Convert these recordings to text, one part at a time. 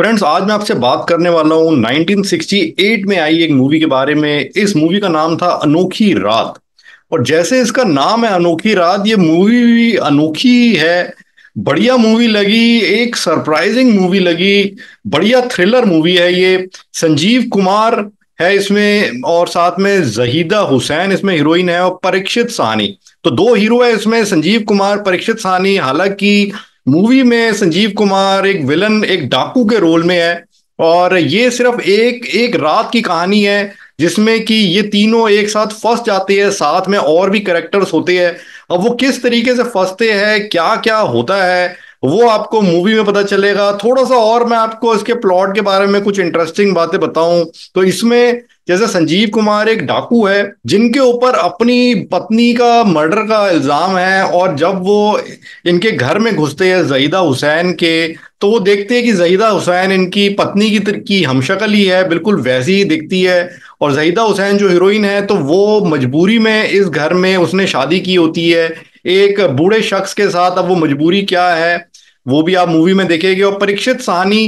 friends आज मैं आपसे बात करने वाला हूँ 1968 में आई एक मूवी के बारे में इस मूवी का नाम था अनोखी रात और जैसे इसका नाम है अनोखी रात ये मूवी भी अनोखी है बढ़िया मूवी लगी एक सरप्राइजिंग मूवी लगी बढ़िया थ्रिलर मूवी है ये संजीव कुमार है इसमें और साथ में जहीदा हुसैन इसमें हीरोइन है और परीक्षित सहानी तो दो हीरो है इसमें संजीव कुमार परीक्षित सहानी हालांकि मूवी में संजीव कुमार एक विलन एक डाकू के रोल में है और ये सिर्फ एक एक रात की कहानी है जिसमें कि ये तीनों एक साथ फंस जाते हैं साथ में और भी करेक्टर्स होते हैं अब वो किस तरीके से फंसते हैं क्या क्या होता है वो आपको मूवी में पता चलेगा थोड़ा सा और मैं आपको इसके प्लॉट के बारे में कुछ इंटरेस्टिंग बातें बताऊं तो इसमें जैसे संजीव कुमार एक डाकू है जिनके ऊपर अपनी पत्नी का मर्डर का इल्जाम है और जब वो इनके घर में घुसते हैं जहीदा हुसैन के तो वो देखते हैं कि जहीदा हुसैन इनकी पत्नी की की हमशक्ल ही है बिल्कुल वैसी ही दिखती है और जहीदा हुसैन जो हीरोइन है तो वो मजबूरी में इस घर में उसने शादी की होती है एक बूढ़े शख्स के साथ अब वो मजबूरी क्या है वो भी आप मूवी में देखेंगे और परीक्षित सहानी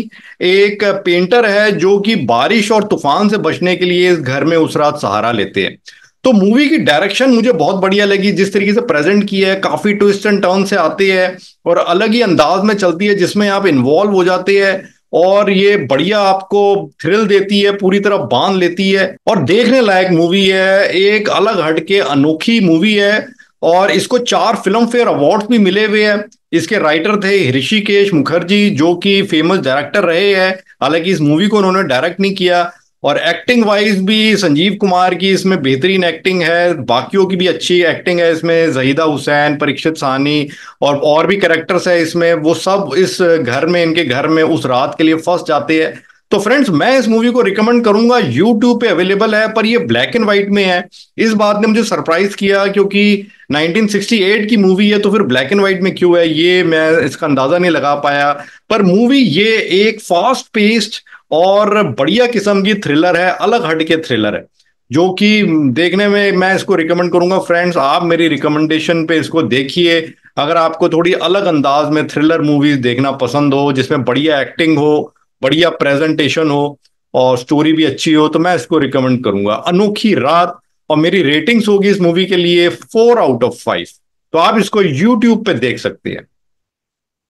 एक पेंटर है जो कि बारिश और तूफान से बचने के लिए इस घर में उस रात सहारा लेते हैं तो मूवी की डायरेक्शन मुझे बहुत बढ़िया लगी जिस तरीके से प्रेजेंट की है काफी ट्विस्ट एंड टर्न से आती है और अलग ही अंदाज में चलती है जिसमें आप इन्वॉल्व हो जाते हैं और ये बढ़िया आपको थ्रिल देती है पूरी तरह बांध लेती है और देखने लायक मूवी है एक अलग हटके अनोखी मूवी है और इसको चार फिल्म फेयर अवार्ड भी मिले हुए हैं इसके राइटर थे ऋषिकेश मुखर्जी जो कि फेमस डायरेक्टर रहे हैं हालांकि इस मूवी को उन्होंने डायरेक्ट नहीं किया और एक्टिंग वाइज भी संजीव कुमार की इसमें बेहतरीन एक्टिंग है बाकियों की भी अच्छी एक्टिंग है इसमें जहीदा हुसैन परीक्षित सानी और और भी करेक्टर्स है इसमें वो सब इस घर में इनके घर में उस रात के लिए फंस जाते हैं तो फ्रेंड्स मैं इस मूवी को रिकमेंड करूंगा यूट्यूब पे अवेलेबल है पर ये ब्लैक एंड व्हाइट में है इस बात ने मुझे सरप्राइज किया क्योंकि 1968 की मूवी है तो फिर ब्लैक एंड व्हाइट में क्यों है ये मैं इसका अंदाजा नहीं लगा पाया पर मूवी ये एक फास्ट पेस्ड और बढ़िया किस्म की थ्रिलर है अलग हट के थ्रिलर है जो कि देखने में मैं इसको रिकमेंड करूंगा फ्रेंड्स आप मेरी रिकमेंडेशन पे इसको देखिए अगर आपको थोड़ी अलग अंदाज में थ्रिलर मूवीज देखना पसंद हो जिसमें बढ़िया एक्टिंग हो बढ़िया प्रेजेंटेशन हो और स्टोरी भी अच्छी हो तो मैं इसको रिकमेंड करूंगा अनोखी रात और मेरी रेटिंग्स होगी इस मूवी के लिए फोर आउट ऑफ फाइव तो आप इसको यूट्यूब पे देख सकते हैं